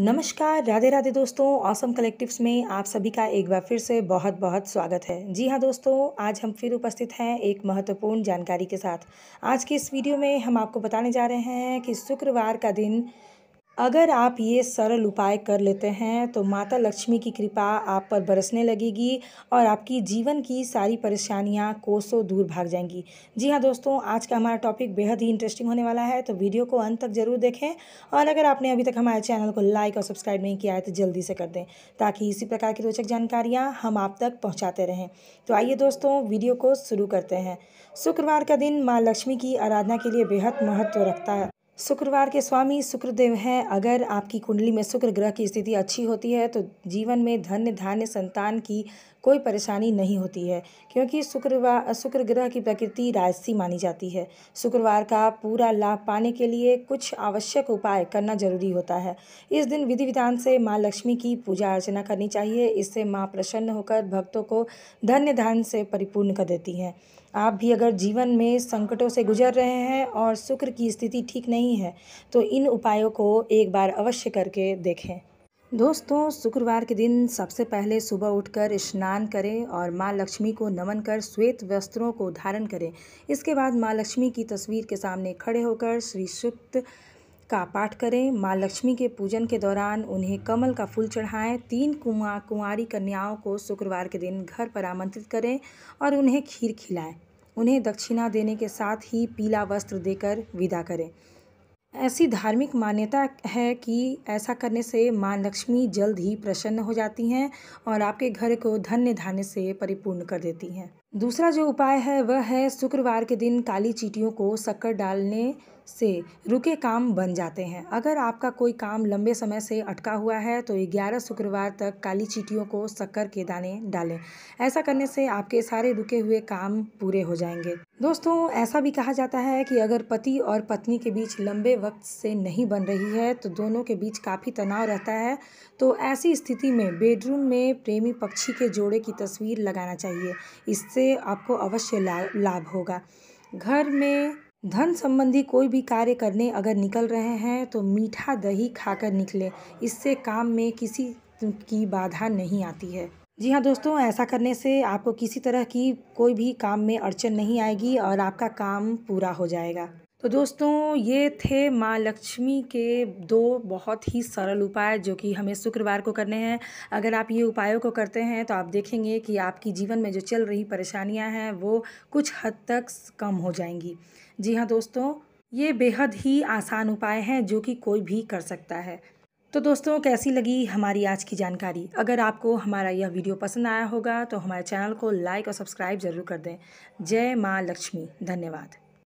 नमस्कार राधे राधे दोस्तों awesome collectives में आप सभी का एक बार फिर से बहुत बहुत स्वागत है जी हाँ दोस्तों आज हम फिर उपस्थित हैं एक महत्वपूर्ण जानकारी के साथ आज के इस वीडियो में हम आपको बताने जा रहे हैं कि शुक्रवार का दिन अगर आप ये सरल उपाय कर लेते हैं तो माता लक्ष्मी की कृपा आप पर बरसने लगेगी और आपकी जीवन की सारी परेशानियां कोसों दूर भाग जाएंगी जी हाँ दोस्तों आज का हमारा टॉपिक बेहद ही इंटरेस्टिंग होने वाला है तो वीडियो को अंत तक ज़रूर देखें और अगर आपने अभी तक हमारे चैनल को लाइक और सब्सक्राइब नहीं किया है तो जल्दी से कर दें ताकि इसी प्रकार की रोचक जानकारियाँ हम आप तक पहुँचाते रहें तो आइए दोस्तों वीडियो को शुरू करते हैं शुक्रवार का दिन माँ लक्ष्मी की आराधना के लिए बेहद महत्व रखता है शुक्रवार के स्वामी शुक्रदेव हैं अगर आपकी कुंडली में शुक्र ग्रह की स्थिति अच्छी होती है तो जीवन में धन्य धान्य संतान की कोई परेशानी नहीं होती है क्योंकि शुक्रवार शुक्र ग्रह की प्रकृति राजसी मानी जाती है शुक्रवार का पूरा लाभ पाने के लिए कुछ आवश्यक उपाय करना जरूरी होता है इस दिन विधि विधान से माँ लक्ष्मी की पूजा अर्चना करनी चाहिए इससे माँ प्रसन्न होकर भक्तों को धन्य धान से परिपूर्ण कर देती हैं आप भी अगर जीवन में संकटों से गुजर रहे हैं और शुक्र की स्थिति ठीक नहीं है तो इन उपायों को एक बार अवश्य करके देखें दोस्तों शुक्रवार के दिन सबसे पहले सुबह उठकर स्नान करें और माँ लक्ष्मी को नमन कर श्वेत वस्त्रों को धारण करें इसके बाद माँ लक्ष्मी की तस्वीर के सामने खड़े होकर श्री सुक्त का पाठ करें माँ लक्ष्मी के पूजन के दौरान उन्हें कमल का फूल चढ़ाएं तीन कुआ कुंवारी कन्याओं को शुक्रवार के दिन घर पर आमंत्रित करें और उन्हें खीर खिलाएं उन्हें दक्षिणा देने के साथ ही पीला वस्त्र देकर विदा करें ऐसी धार्मिक मान्यता है कि ऐसा करने से माँ लक्ष्मी जल्द ही प्रसन्न हो जाती हैं और आपके घर को धन्य धान्य से परिपूर्ण कर देती हैं दूसरा जो उपाय है वह है शुक्रवार के दिन काली चीटियों को शक्कर डालने से रुके काम बन जाते हैं अगर आपका कोई काम लंबे समय से अटका हुआ है तो 11 शुक्रवार तक काली चीटियों को शक्कर के दाने डालें ऐसा करने से आपके सारे रुके हुए काम पूरे हो जाएंगे दोस्तों ऐसा भी कहा जाता है कि अगर पति और पत्नी के बीच लंबे वक्त से नहीं बन रही है तो दोनों के बीच काफ़ी तनाव रहता है तो ऐसी स्थिति में बेडरूम में प्रेमी पक्षी के जोड़े की तस्वीर लगाना चाहिए इससे से आपको अवश्य लाभ होगा घर में धन संबंधी कोई भी कार्य करने अगर निकल रहे हैं तो मीठा दही खाकर निकले इससे काम में किसी की बाधा नहीं आती है जी हाँ दोस्तों ऐसा करने से आपको किसी तरह की कोई भी काम में अड़चन नहीं आएगी और आपका काम पूरा हो जाएगा तो दोस्तों ये थे माँ लक्ष्मी के दो बहुत ही सरल उपाय जो कि हमें शुक्रवार को करने हैं अगर आप ये उपायों को करते हैं तो आप देखेंगे कि आपकी जीवन में जो चल रही परेशानियां हैं वो कुछ हद तक कम हो जाएंगी जी हाँ दोस्तों ये बेहद ही आसान उपाय हैं जो कि कोई भी कर सकता है तो दोस्तों कैसी लगी हमारी आज की जानकारी अगर आपको हमारा यह वीडियो पसंद आया होगा तो हमारे चैनल को लाइक और सब्सक्राइब ज़रूर कर दें जय माँ लक्ष्मी धन्यवाद